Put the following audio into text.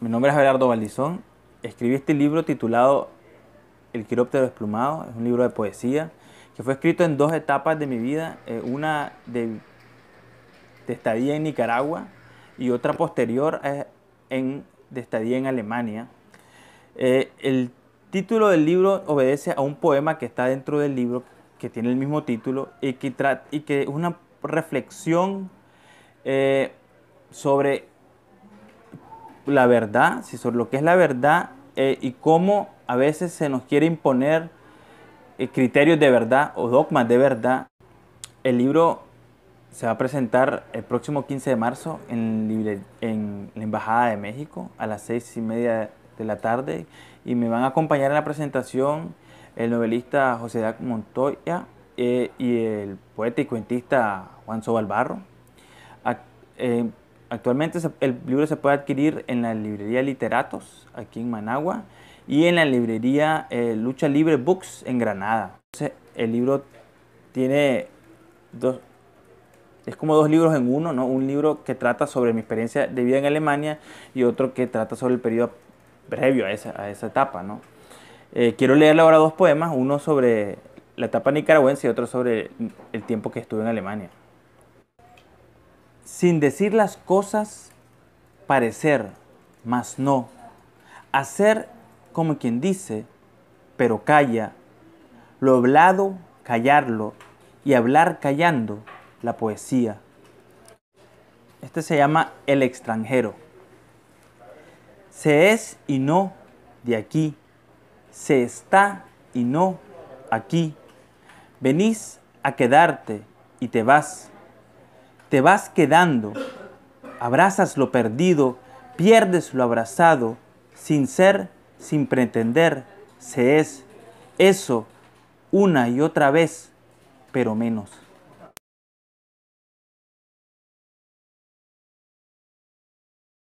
Mi nombre es Abelardo Valdizón. Escribí este libro titulado El quiróptero desplumado. Es un libro de poesía que fue escrito en dos etapas de mi vida. Eh, una de, estadía en Nicaragua y otra posterior eh, en, de estadía en Alemania. Eh, el título del libro obedece a un poema que está dentro del libro que tiene el mismo título y que, y que es una reflexión sobre la verdad, si sobre lo que es la verdad eh, y cómo a veces se nos quiere imponer eh, criterios de verdad o dogmas de verdad. El libro se va a presentar el próximo 15 de marzo en, en la Embajada de México a las seis y media de la tarde y me van a acompañar en la presentación el novelista José Dac Montoya eh, y el poeta y cuentista Juan Sobalbarro. Actualmente el libro se puede adquirir en la librería Literatos, aquí en Managua, y en la librería eh, Lucha Libre Books en Granada. Entonces, el libro tiene dos, es como dos libros en uno, ¿no? Un libro que trata sobre mi experiencia de vida en Alemania y otro que trata sobre el periodo previo a esa, etapa, ¿no? Eh, quiero leerle ahora dos poemas, uno sobre la etapa nicaragüense y otro sobre el tiempo que estuve en Alemania sin decir las cosas, parecer, mas no, hacer como quien dice, pero calla, lo hablado, callarlo, y hablar callando la poesía. Este se llama El extranjero. Se es y no de aquí, se está y no aquí. Venís a quedarte y te vas te vas quedando, abrazas lo perdido, pierdes lo abrazado, sin ser, sin pretender, se es eso una y otra vez, pero menos.